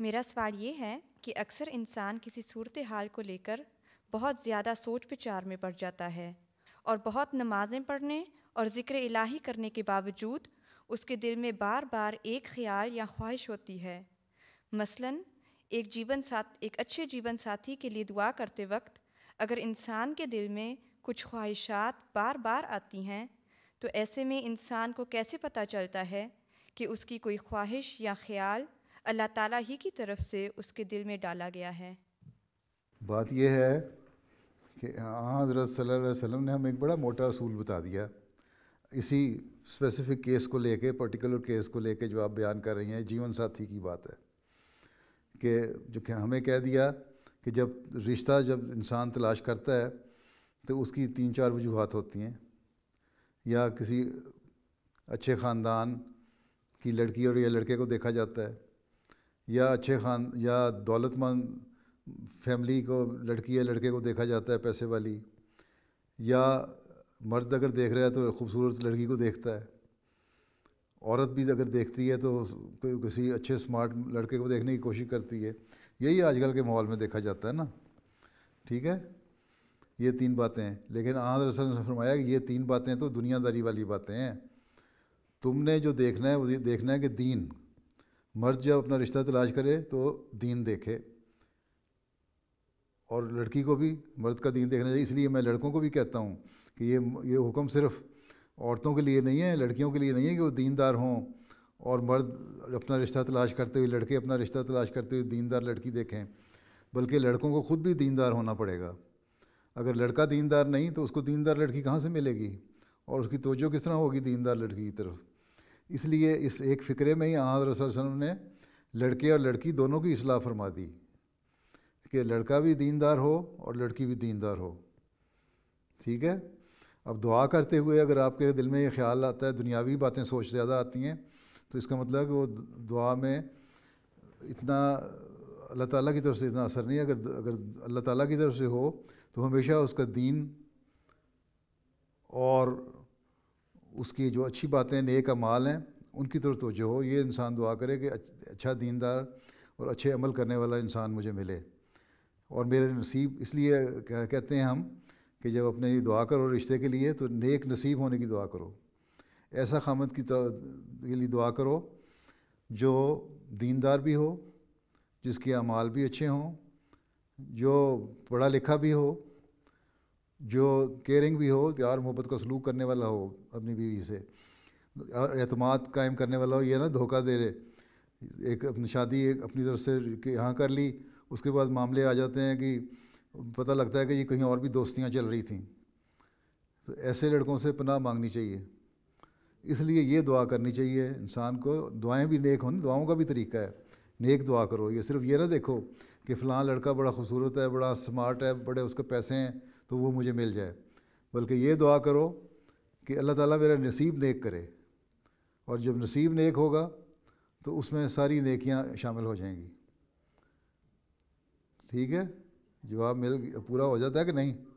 मेरा सवाल ये है कि अक्सर इंसान किसी सूरत हाल को लेकर बहुत ज़्यादा सोच विचार में पड़ जाता है और बहुत नमाज़ें पढ़ने और ज़िक्र इलाही करने के बावजूद उसके दिल में बार बार एक ख्याल या ख्वाहिश होती है मसलन एक जीवन साथ एक अच्छे जीवन साथी के लिए दुआ करते वक्त अगर इंसान के दिल में कुछ ख्वाहिशात बार बार आती हैं तो ऐसे में इंसान को कैसे पता चलता है कि उसकी कोई ख्वाहिश या ख्याल अल्लाह ताला ही की तरफ से उसके दिल में डाला गया है बात यह है कि हाँ, हज़रत सल्लल्लाहु अलैहि वसल्लम ने हमें एक बड़ा मोटा असूल बता दिया इसी स्पेसिफिक केस को लेके पर्टिकुलर केस को लेके जो आप बयान कर रही हैं जीवन साथी की बात है कि जो कि हमें कह दिया कि जब रिश्ता जब इंसान तलाश करता है तो उसकी तीन चार वजूहत होती हैं या किसी अच्छे ख़ानदान की लड़की और या लड़के को देखा जाता है या अच्छे खान या दौलतमंद फैमिली को लड़की या लड़के को देखा जाता है पैसे वाली या मर्द अगर देख रहा है तो खूबसूरत लड़की को देखता है औरत भी अगर देखती है तो कोई किसी अच्छे स्मार्ट लड़के को देखने की कोशिश करती है यही आजकल के माहौल में देखा जाता है ना ठीक है ये तीन बातें हैं लेकिन आज रसल ने फरमाया कि ये तीन बातें तो दुनियादारी वाली बातें हैं तुमने जो देखना है वो देखना है कि दीन मर्द जब अपना रिश्ता तलाश करे तो दीन देखे और लड़की को भी मर्द का दीन देखना चाहिए इसलिए मैं लड़कों को भी कहता हूँ कि ये ये हुक्म सिर्फ औरतों के लिए नहीं है लड़कियों के लिए नहीं है कि वो दीनदार हों और मर्द अपना रिश्ता तलाश करते हुए लड़के अपना रिश्ता तलाश करते हुए दीनदार लड़की देखें बल्कि लड़कों को खुद भी दीनदार होना पड़ेगा अगर लड़का दीनदार नहीं तो उसको दीनदार लड़की कहाँ से मिलेगी और उसकी तोजो किस तरह होगी दीनदार लड़की की तरफ इसलिए इस एक फ़िक्रे में ही अहमद वसम ने लड़के और लड़की दोनों की असलाह फरमा दी कि लड़का भी दीनदार हो और लड़की भी दीनदार हो ठीक है अब दुआ करते हुए अगर आपके दिल में ये ख्याल आता है दुनियावी बातें सोच ज़्यादा आती हैं तो इसका मतलब है कि वो दुआ में इतना अल्लाह ताला की तरफ से इतना असर नहीं अगर अगर अल्लाह ताला की तरफ से हो तो हमेशा उसका दीन और उसकी जो अच्छी बातें नेक अमाल हैं उनकी तरफ तो हो ये इंसान दुआ करे कि अच्छा दीनदार और अच्छे अमल करने वाला इंसान मुझे मिले और मेरे नसीब इसलिए कहते हैं हम कि जब अपने दुआ करो रिश्ते के लिए तो नेक नसीब होने की दुआ करो ऐसा खामद की के लिए दुआ करो जो दीनदार भी हो जिसके अमाल भी अच्छे हों जो पढ़ा लिखा भी हो जो केयरिंग भी हो प्यार मोहब्बत का सलूक करने वाला हो अपनी बीवी से और अतमाद कायम करने वाला हो ये ना धोखा दे रहे एक अपनी शादी एक अपनी तरफ से यहाँ कर ली उसके बाद मामले आ जाते हैं कि पता लगता है कि ये कहीं और भी दोस्तियाँ चल रही थी तो ऐसे लड़कों से पनाह मांगनी चाहिए इसलिए ये दुआ करनी चाहिए इंसान को दुआएं भी नेक होनी दुआओं का भी तरीका है नेक दुआ करो ये सिर्फ ये ना देखो कि फ़लाँ लड़का बड़ा खूबसूरत है बड़ा स्मार्ट है बड़े उसके पैसे हैं तो वो मुझे मिल जाए बल्कि ये दुआ करो कि अल्लाह ताला मेरा नसीब नेक करे और जब नसीब नेक होगा तो उसमें सारी नेकियां शामिल हो जाएंगी ठीक है जवाब मिल पूरा हो जाता है कि नहीं